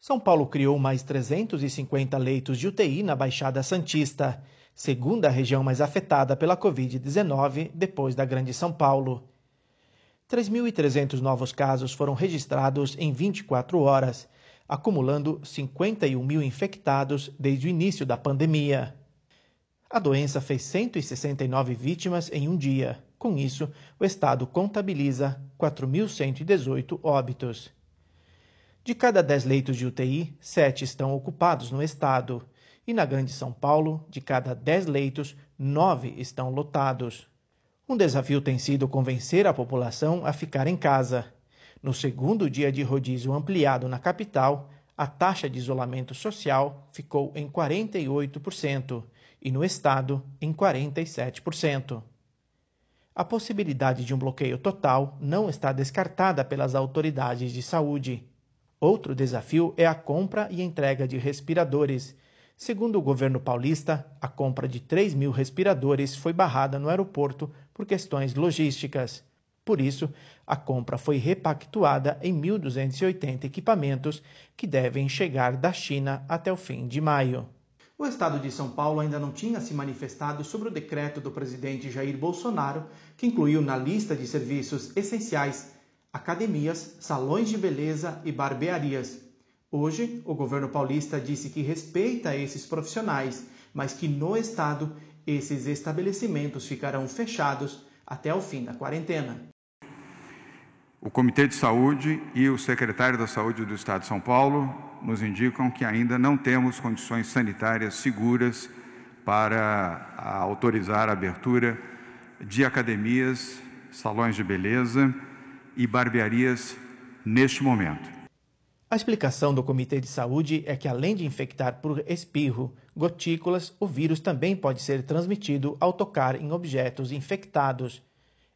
São Paulo criou mais 350 leitos de UTI na Baixada Santista, segunda região mais afetada pela Covid-19 depois da Grande São Paulo. 3.300 novos casos foram registrados em 24 horas, acumulando 51 mil infectados desde o início da pandemia. A doença fez 169 vítimas em um dia. Com isso, o estado contabiliza 4.118 óbitos. De cada 10 leitos de UTI, 7 estão ocupados no estado. E na Grande São Paulo, de cada 10 leitos, 9 estão lotados. Um desafio tem sido convencer a população a ficar em casa. No segundo dia de rodízio ampliado na capital, a taxa de isolamento social ficou em 48% e no estado em 47%. A possibilidade de um bloqueio total não está descartada pelas autoridades de saúde, Outro desafio é a compra e entrega de respiradores. Segundo o governo paulista, a compra de 3 mil respiradores foi barrada no aeroporto por questões logísticas. Por isso, a compra foi repactuada em 1.280 equipamentos que devem chegar da China até o fim de maio. O estado de São Paulo ainda não tinha se manifestado sobre o decreto do presidente Jair Bolsonaro, que incluiu na lista de serviços essenciais academias, salões de beleza e barbearias. Hoje, o governo paulista disse que respeita esses profissionais, mas que no estado esses estabelecimentos ficarão fechados até o fim da quarentena. O Comitê de Saúde e o secretário da Saúde do Estado de São Paulo nos indicam que ainda não temos condições sanitárias seguras para autorizar a abertura de academias, salões de beleza e barbearias neste momento. A explicação do Comitê de Saúde é que, além de infectar por espirro, gotículas, o vírus também pode ser transmitido ao tocar em objetos infectados.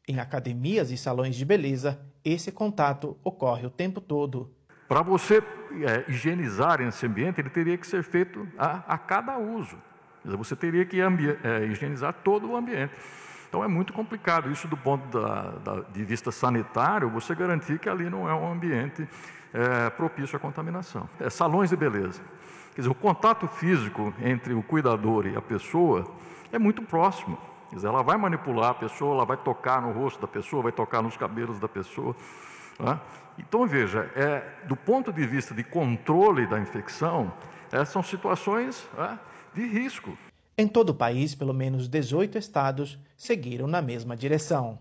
Em academias e salões de beleza, esse contato ocorre o tempo todo. Para você é, higienizar esse ambiente, ele teria que ser feito a, a cada uso. Você teria que é, higienizar todo o ambiente. Então é muito complicado. Isso do ponto da, da, de vista sanitário, você garantir que ali não é um ambiente é, propício à contaminação. É, salões de beleza. Quer dizer, o contato físico entre o cuidador e a pessoa é muito próximo. Quer dizer, ela vai manipular a pessoa, ela vai tocar no rosto da pessoa, vai tocar nos cabelos da pessoa. Né? Então, veja, é, do ponto de vista de controle da infecção, é, são situações é, de risco. Em todo o país, pelo menos 18 estados seguiram na mesma direção.